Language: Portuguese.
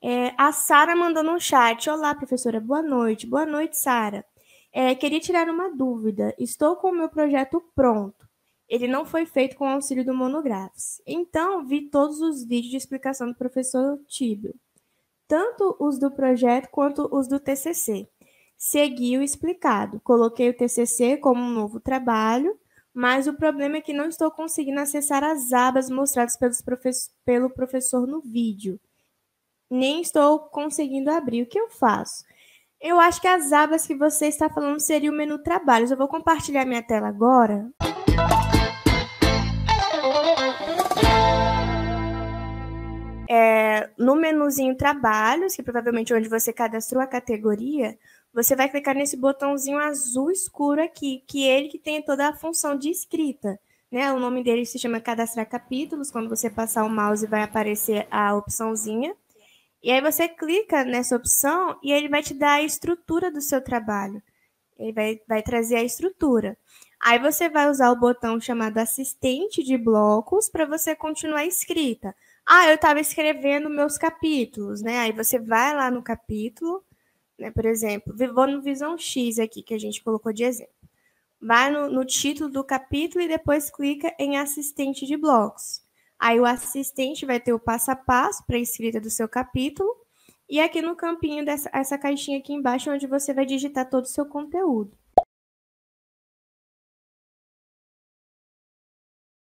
É, a Sara mandou um chat: Olá, professora, boa noite. Boa noite, Sara. É, queria tirar uma dúvida. Estou com o meu projeto pronto. Ele não foi feito com auxílio do Monografes. Então, vi todos os vídeos de explicação do professor Tíbio, tanto os do projeto quanto os do TCC. Segui o explicado. Coloquei o TCC como um novo trabalho, mas o problema é que não estou conseguindo acessar as abas mostradas pelos profe pelo professor no vídeo nem estou conseguindo abrir. O que eu faço? Eu acho que as abas que você está falando seria o menu trabalhos. Eu vou compartilhar minha tela agora. É, no menuzinho trabalhos, que provavelmente é onde você cadastrou a categoria, você vai clicar nesse botãozinho azul escuro aqui, que é ele que tem toda a função de escrita. Né? O nome dele se chama cadastrar capítulos. Quando você passar o mouse, vai aparecer a opçãozinha e aí você clica nessa opção e ele vai te dar a estrutura do seu trabalho. Ele vai, vai trazer a estrutura. Aí você vai usar o botão chamado assistente de blocos para você continuar escrita. Ah, eu estava escrevendo meus capítulos, né? Aí você vai lá no capítulo, né? Por exemplo, vou no Visão X aqui que a gente colocou de exemplo. Vai no, no título do capítulo e depois clica em assistente de blocos. Aí o assistente vai ter o passo a passo para a escrita do seu capítulo. E aqui no campinho dessa essa caixinha aqui embaixo, é onde você vai digitar todo o seu conteúdo.